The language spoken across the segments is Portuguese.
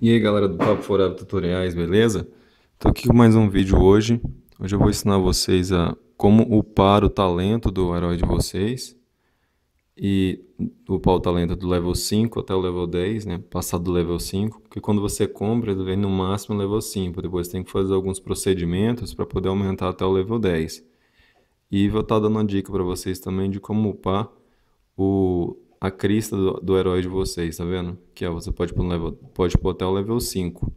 E aí galera do Papo Fora Tutoriais, beleza? Estou aqui com mais um vídeo hoje. Hoje eu vou ensinar vocês a como upar o talento do herói de vocês. E upar o talento do level 5 até o level 10, né? Passar do level 5, porque quando você compra ele vem no máximo level 5. Depois tem que fazer alguns procedimentos para poder aumentar até o level 10. E vou estar tá dando uma dica para vocês também de como upar o a crista do, do, herói de vocês, tá vendo? Que você pode pôr, no level, pode pôr até o level 5.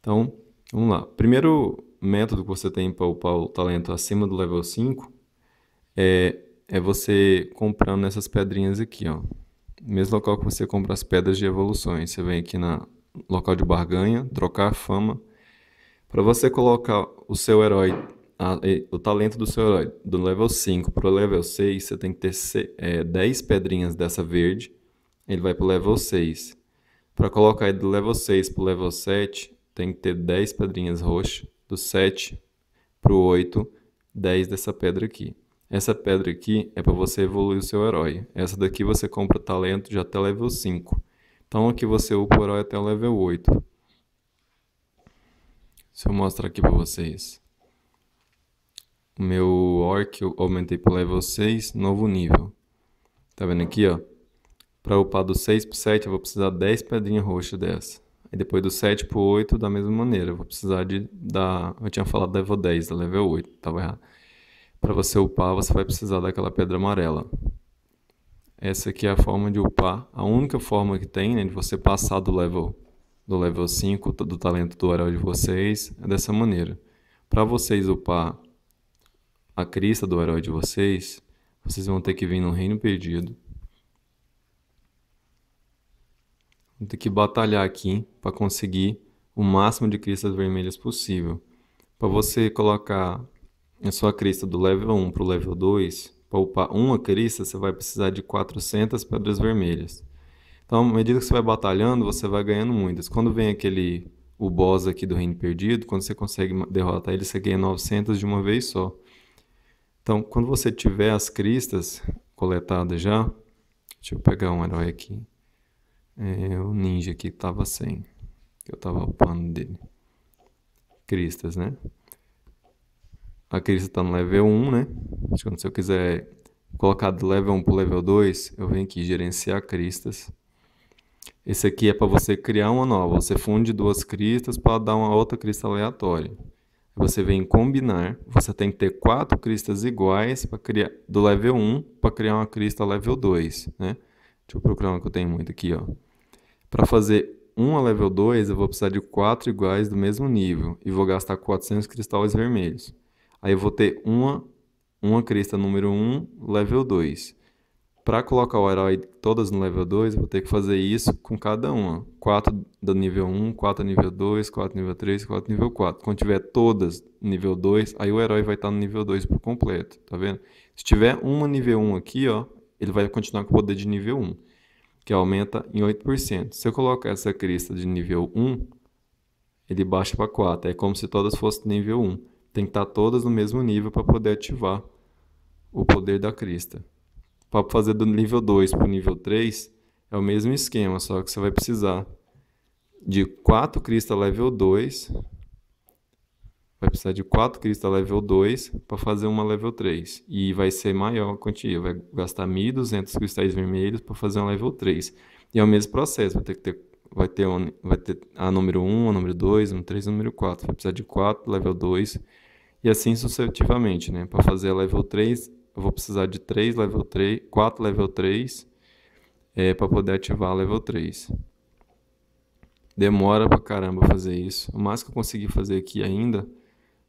Então, vamos lá. Primeiro método que você tem para upar o talento acima do level 5 é, é você comprando essas pedrinhas aqui, ó. Mesmo local que você compra as pedras de evoluções. Você vem aqui na local de barganha, trocar fama. Para você colocar o seu herói a, o talento do seu herói do level 5 para o level 6, você tem que ter é, 10 pedrinhas dessa verde. Ele vai para o level 6. Para colocar ele do level 6 para o level 7, tem que ter 10 pedrinhas roxas. Do 7 para o 8, 10 dessa pedra aqui. Essa pedra aqui é para você evoluir o seu herói. Essa daqui você compra talento já até level 5. Então aqui você upa o herói até o level 8. Deixa eu mostrar aqui para vocês. O meu orc eu aumentei para level 6, novo nível. Tá vendo aqui, ó? Para upar do 6 para 7, eu vou precisar 10 pedrinhas roxas dessa. E depois do 7 para 8, da mesma maneira. Eu vou precisar de da... Eu tinha falado level 10, da level 8, estava errado. Para você upar, você vai precisar daquela pedra amarela. Essa aqui é a forma de upar. A única forma que tem né, de você passar do level do level 5, do talento do herói de vocês, é dessa maneira. Para vocês upar a crista do herói de vocês, vocês vão ter que vir no reino perdido. Vão ter que batalhar aqui para conseguir o máximo de cristas vermelhas possível. Para você colocar a sua crista do level 1 para o level 2, para upar uma crista, você vai precisar de 400 pedras vermelhas. Então, à medida que você vai batalhando, você vai ganhando muitas. Quando vem aquele o boss aqui do Reino Perdido, quando você consegue derrotar ele, você ganha 900 de uma vez só. Então, quando você tiver as cristas coletadas já, deixa eu pegar um herói aqui. É, o ninja aqui estava sem, eu estava upando dele. Cristas, né? A crista está no level 1, né? Quando se eu quiser colocar do level 1 para o level 2, eu venho aqui gerenciar cristas. Esse aqui é para você criar uma nova. Você funde duas cristas para dar uma outra crista aleatória você vem combinar, você tem que ter quatro cristas iguais para criar do level 1 para criar uma crista level 2, né? Deixa eu procurar uma que eu tenho muito aqui, ó. Para fazer uma level 2, eu vou precisar de quatro iguais do mesmo nível e vou gastar 400 cristais vermelhos. Aí eu vou ter uma uma crista número 1, level 2 para colocar o herói todas no level 2, eu vou ter que fazer isso com cada uma. 4 do nível 1, 4 nível 2, 4 nível 3, 4 nível 4. Quando tiver todas nível 2, aí o herói vai estar tá no nível 2 por completo, tá vendo? Se tiver uma nível 1 aqui, ó, ele vai continuar com o poder de nível 1, que aumenta em 8%. Se eu colocar essa crista de nível 1, ele baixa para 4. É como se todas fossem nível 1. Tem que estar tá todas no mesmo nível para poder ativar o poder da crista. Para fazer do nível 2 para o nível 3, é o mesmo esquema, só que você vai precisar de 4 crista level 2. Vai precisar de 4 crista level 2 para fazer uma level 3. E vai ser maior a quantia. Vai gastar 1.200 cristais vermelhos para fazer uma level 3. E é o mesmo processo. Vai ter que ter, vai ter, vai ter a número 1, a número 2, a número 3 a número 4. Vai precisar de 4 level 2 e assim sucessivamente, né? Para fazer a level 3 eu vou precisar de 3 level 3, 4 level 3 é, para poder ativar level 3. Demora pra caramba fazer isso. O máximo que eu consegui fazer aqui ainda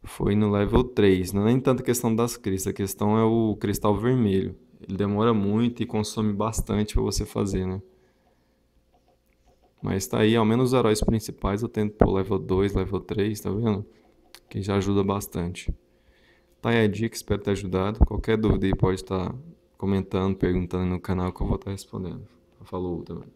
foi no level 3. Não é nem tanto a questão das cristas, a questão é o cristal vermelho. Ele demora muito e consome bastante para você fazer, né? Mas tá aí, ao menos os heróis principais eu tento pôr level 2, level 3, tá vendo? Que já ajuda bastante. Tá aí a dica, espero ter ajudado. Qualquer dúvida aí pode estar comentando, perguntando no canal que eu vou estar respondendo. Falou também.